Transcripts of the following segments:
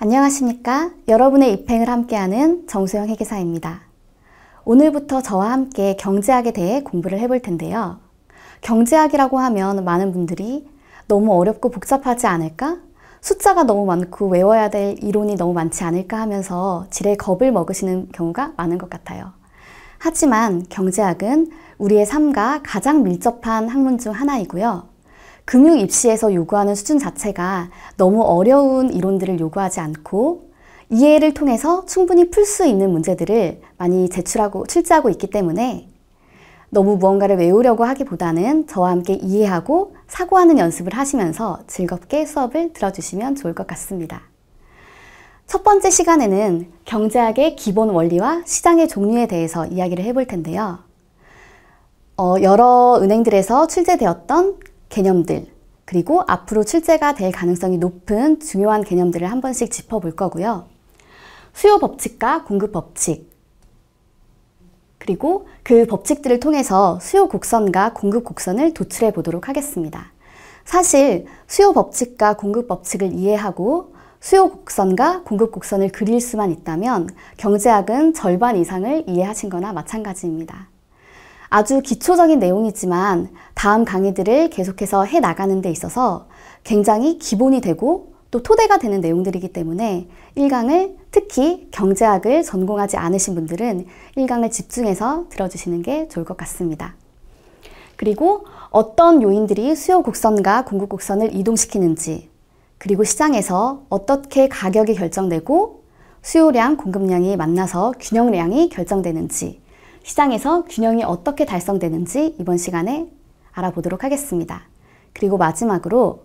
안녕하십니까. 여러분의 입행을 함께하는 정수영 회계사입니다. 오늘부터 저와 함께 경제학에 대해 공부를 해볼 텐데요. 경제학이라고 하면 많은 분들이 너무 어렵고 복잡하지 않을까? 숫자가 너무 많고 외워야 될 이론이 너무 많지 않을까 하면서 지레 겁을 먹으시는 경우가 많은 것 같아요. 하지만 경제학은 우리의 삶과 가장 밀접한 학문 중 하나이고요. 금융 입시에서 요구하는 수준 자체가 너무 어려운 이론들을 요구하지 않고 이해를 통해서 충분히 풀 수 있는 문제들을 많이 제출하고 출제하고 있기 때문에 너무 무언가를 외우려고 하기보다는 저와 함께 이해하고 사고하는 연습을 하시면서 즐겁게 수업을 들어주시면 좋을 것 같습니다. 첫 번째 시간에는 경제학의 기본 원리와 시장의 종류에 대해서 이야기를 해볼 텐데요. 어, 여러 은행들에서 출제되었던 개념들, 그리고 앞으로 출제가 될 가능성이 높은 중요한 개념들을 한 번씩 짚어볼 거고요. 수요 법칙과 공급 법칙, 그리고 그 법칙들을 통해서 수요 곡선과 공급 곡선을 도출해 보도록 하겠습니다. 사실 수요 법칙과 공급 법칙을 이해하고 수요 곡선과 공급 곡선을 그릴 수만 있다면 경제학은 절반 이상을 이해하신 거나 마찬가지입니다. 아주 기초적인 내용이지만 다음 강의들을 계속해서 해 나가는 데 있어서 굉장히 기본이 되고 또 토대가 되는 내용들이기 때문에 1강을 특히 경제학을 전공하지 않으신 분들은 1강을 집중해서 들어주시는 게 좋을 것 같습니다. 그리고 어떤 요인들이 수요 곡선과 공급 곡선을 이동시키는지, 그리고 시장에서 어떻게 가격이 결정되고 수요량, 공급량이 만나서 균형량이 결정되는지, 시장에서 균형이 어떻게 달성되는지 이번 시간에 알아보도록 하겠습니다. 그리고 마지막으로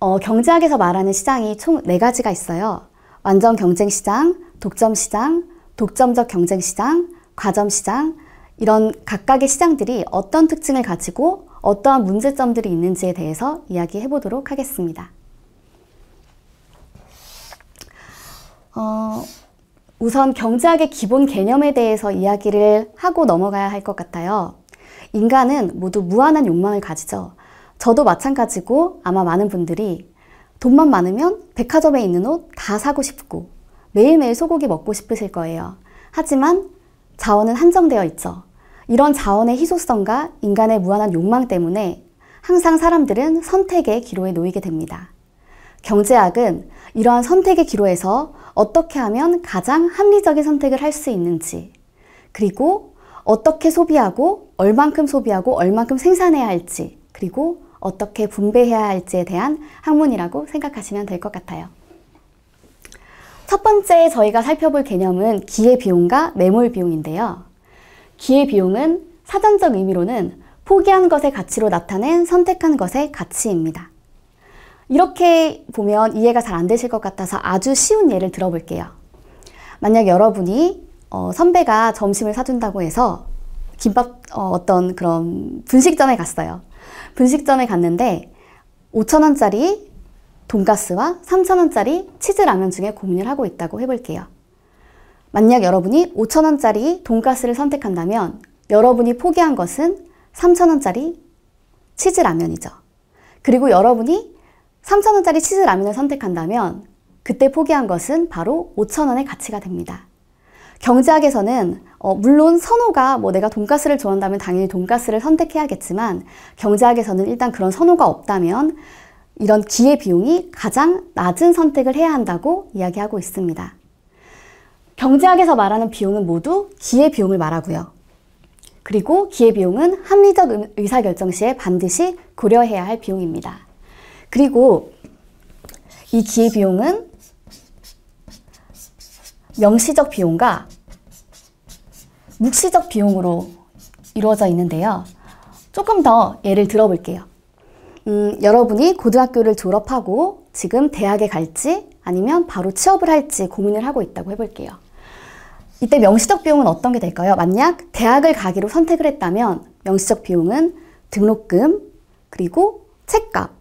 어, 경제학에서 말하는 시장이 총 네가지가 있어요. 완전 경쟁 시장, 독점 시장, 독점적 경쟁 시장, 과점 시장 이런 각각의 시장들이 어떤 특징을 가지고 어떠한 문제점들이 있는지에 대해서 이야기해 보도록 하겠습니다. 어, 우선 경제학의 기본 개념에 대해서 이야기를 하고 넘어가야 할 것 같아요. 인간은 모두 무한한 욕망을 가지죠. 저도 마찬가지고 아마 많은 분들이 돈만 많으면 백화점에 있는 옷 다 사고 싶고 매일매일 소고기 먹고 싶으실 거예요. 하지만 자원은 한정되어 있죠. 이런 자원의 희소성과 인간의 무한한 욕망 때문에 항상 사람들은 선택의 기로에 놓이게 됩니다. 경제학은 이러한 선택의 기로에서 어떻게 하면 가장 합리적인 선택을 할 수 있는지, 그리고 어떻게 소비하고 얼만큼 소비하고 얼만큼 생산해야 할지, 그리고 어떻게 분배해야 할지에 대한 학문이라고 생각하시면 될 것 같아요. 첫 번째 저희가 살펴볼 개념은 기회비용과 매몰비용인데요. 기회비용은 사전적 의미로는 포기한 것의 가치로 나타낸 선택한 것의 가치입니다. 이렇게 보면 이해가 잘 안 되실 것 같아서 아주 쉬운 예를 들어볼게요. 만약 여러분이 어, 선배가 점심을 사준다고 해서 김밥 어, 어떤 그런 분식점에 갔어요. 분식점에 갔는데 5천원짜리 돈가스와 3천원짜리 치즈라면 중에 고민을 하고 있다고 해볼게요. 만약 여러분이 5천원짜리 돈가스를 선택한다면 여러분이 포기한 것은 3천원짜리 치즈라면이죠. 그리고 여러분이 3,000원짜리 치즈 라면을 선택한다면 그때 포기한 것은 바로 5,000원의 가치가 됩니다. 경제학에서는 어, 물론 선호가 뭐 내가 돈가스를 좋아한다면 당연히 돈가스를 선택해야겠지만 경제학에서는 일단 그런 선호가 없다면 이런 기회 비용이 가장 낮은 선택을 해야 한다고 이야기하고 있습니다. 경제학에서 말하는 비용은 모두 기회 비용을 말하고요. 그리고 기회 비용은 합리적 의사결정 시에 반드시 고려해야 할 비용입니다. 그리고 이 기회비용은 명시적 비용과 묵시적 비용으로 이루어져 있는데요. 조금 더 예를 들어볼게요. 음, 여러분이 고등학교를 졸업하고 지금 대학에 갈지 아니면 바로 취업을 할지 고민을 하고 있다고 해볼게요. 이때 명시적 비용은 어떤 게 될까요? 만약 대학을 가기로 선택을 했다면 명시적 비용은 등록금, 그리고 책값,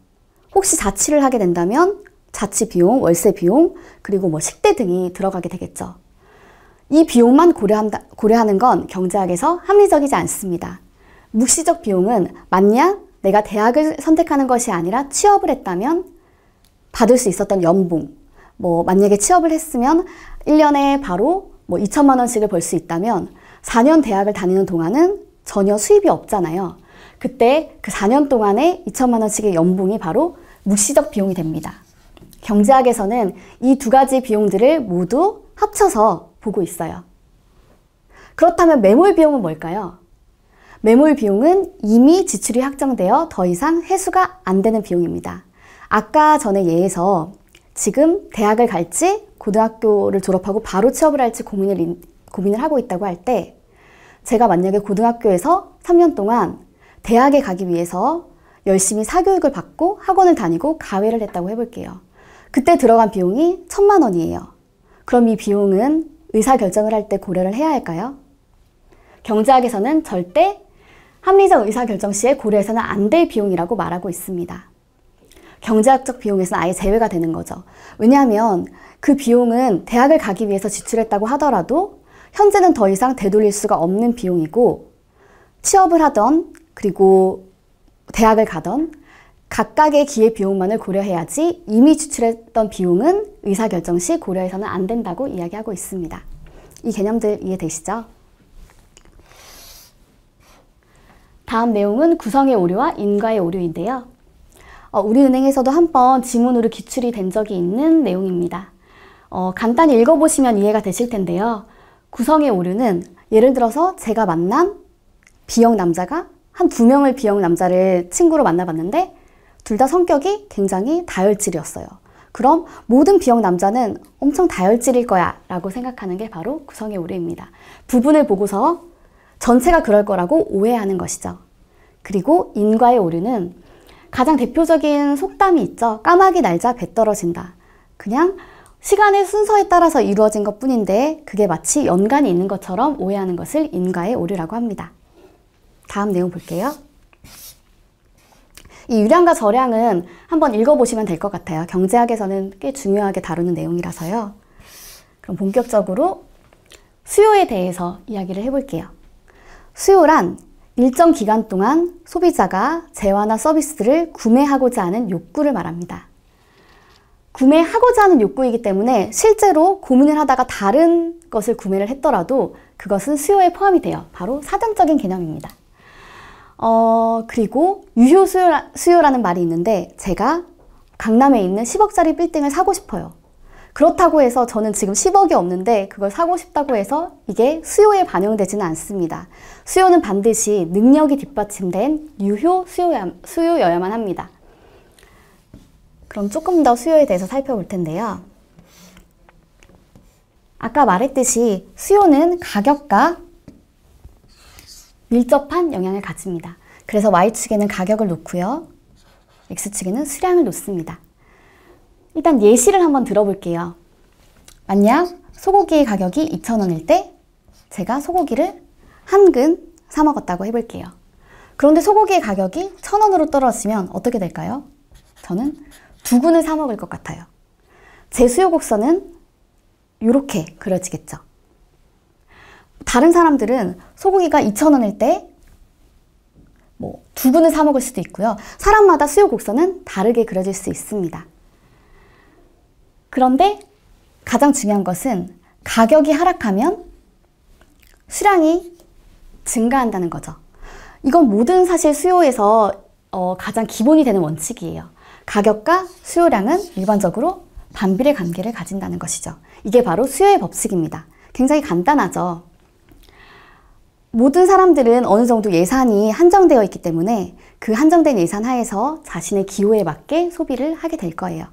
혹시 자취를 하게 된다면 자취 비용, 월세 비용, 그리고 뭐 식대 등이 들어가게 되겠죠. 이 비용만 고려한다, 고려하는 건 경제학에서 합리적이지 않습니다. 묵시적 비용은 만약 내가 대학을 선택하는 것이 아니라 취업을 했다면 받을 수 있었던 연봉, 뭐 만약에 취업을 했으면 1년에 바로 뭐 2천만 원씩을 벌 수 있다면 4년 대학을 다니는 동안은 전혀 수입이 없잖아요. 그때 그 4년 동안에 2천만 원씩의 연봉이 바로 묵시적 비용이 됩니다. 경제학에서는 이 두 가지 비용들을 모두 합쳐서 보고 있어요. 그렇다면 매몰 비용은 뭘까요? 매몰 비용은 이미 지출이 확정되어 더 이상 회수가 안 되는 비용입니다. 아까 전에 예에서 지금 대학을 갈지 고등학교를 졸업하고 바로 취업을 할지 고민을, 고민을 하고 있다고 할 때 제가 만약에 고등학교에서 3년 동안 대학에 가기 위해서 열심히 사교육을 받고 학원을 다니고 가회를 했다고 해볼게요. 그때 들어간 비용이 천만 원이에요. 그럼 이 비용은 의사결정을 할 때 고려를 해야 할까요? 경제학에서는 절대 합리적 의사결정 시에 고려해서는 안 될 비용이라고 말하고 있습니다. 경제학적 비용에서는 아예 제외가 되는 거죠. 왜냐하면 그 비용은 대학을 가기 위해서 지출했다고 하더라도 현재는 더 이상 되돌릴 수가 없는 비용이고 취업을 하던 그리고 대학을 가던 각각의 기회 비용만을 고려해야지 이미 추출했던 비용은 의사결정 시 고려해서는 안 된다고 이야기하고 있습니다. 이 개념들 이해되시죠? 다음 내용은 구성의 오류와 인과의 오류인데요. 어, 우리은행에서도 한번 지문으로 기출이 된 적이 있는 내용입니다. 어, 간단히 읽어보시면 이해가 되실 텐데요. 구성의 오류는 예를 들어서 제가 만난 B형 남자가 한두 명을 비형 남자를 친구로 만나봤는데 둘 다 성격이 굉장히 다혈질이었어요. 그럼 모든 비형 남자는 엄청 다혈질일 거야 라고 생각하는 게 바로 구성의 오류입니다. 부분을 보고서 전체가 그럴 거라고 오해하는 것이죠. 그리고 인과의 오류는 가장 대표적인 속담이 있죠. 까마귀 날자 배 떨어진다. 그냥 시간의 순서에 따라서 이루어진 것 뿐인데 그게 마치 연관이 있는 것처럼 오해하는 것을 인과의 오류라고 합니다. 다음 내용 볼게요. 이 유량과 저량은 한번 읽어보시면 될 것 같아요. 경제학에서는 꽤 중요하게 다루는 내용이라서요. 그럼 본격적으로 수요에 대해서 이야기를 해볼게요. 수요란 일정 기간 동안 소비자가 재화나 서비스를 구매하고자 하는 욕구를 말합니다. 구매하고자 하는 욕구이기 때문에 실제로 고민을 하다가 다른 것을 구매를 했더라도 그것은 수요에 포함이 돼요. 바로 사전적인 개념입니다. 어, 그리고 유효 수요라, 수요라는 말이 있는데 제가 강남에 있는 10억짜리 빌딩을 사고 싶어요. 그렇다고 해서 저는 지금 10억이 없는데 그걸 사고 싶다고 해서 이게 수요에 반영되지는 않습니다. 수요는 반드시 능력이 뒷받침된 유효 수요야, 수요여야만 합니다. 그럼 조금 더 수요에 대해서 살펴볼 텐데요. 아까 말했듯이 수요는 가격과 밀접한 영향을 가집니다. 그래서 Y축에는 가격을 놓고요. X축에는 수량을 놓습니다. 일단 예시를 한번 들어볼게요. 만약 소고기의 가격이 2,000원일 때 제가 소고기를 한 근 사 먹었다고 해볼게요. 그런데 소고기의 가격이 1,000원으로 떨어지면 어떻게 될까요? 저는 두 근을 사 먹을 것 같아요. 제 수요 곡선은 이렇게 그려지겠죠. 다른 사람들은 소고기가 2,000원일 때 뭐, 두근을 사 먹을 수도 있고요. 사람마다 수요 곡선은 다르게 그려질 수 있습니다. 그런데 가장 중요한 것은 가격이 하락하면 수량이 증가한다는 거죠. 이건 모든 사실 수요에서 어, 가장 기본이 되는 원칙이에요. 가격과 수요량은 일반적으로 반비례 관계를 가진다는 것이죠. 이게 바로 수요의 법칙입니다. 굉장히 간단하죠. 모든 사람들은 어느 정도 예산이 한정되어 있기 때문에 그 한정된 예산 하에서 자신의 기호에 맞게 소비를 하게 될 거예요.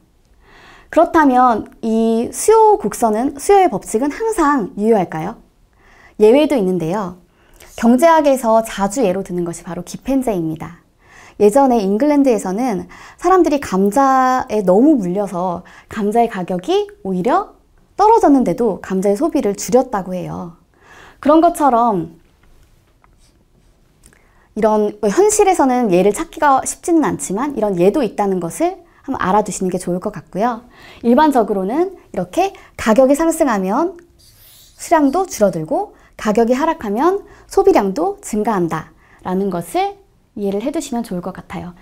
그렇다면 이 수요 곡선은 수요의 법칙은 항상 유효할까요? 예외도 있는데요. 경제학에서 자주 예로 드는 것이 바로 기펜제입니다. 예전에 잉글랜드에서는 사람들이 감자에 너무 물려서 감자의 가격이 오히려 떨어졌는데도 감자의 소비를 줄였다고 해요. 그런 것처럼 이런 현실에서는 얘를 찾기가 쉽지는 않지만 이런 예도 있다는 것을 한번 알아두시는 게 좋을 것 같고요. 일반적으로는 이렇게 가격이 상승하면 수량도 줄어들고 가격이 하락하면 소비량도 증가한다 라는 것을 이해를 해두시면 좋을 것 같아요.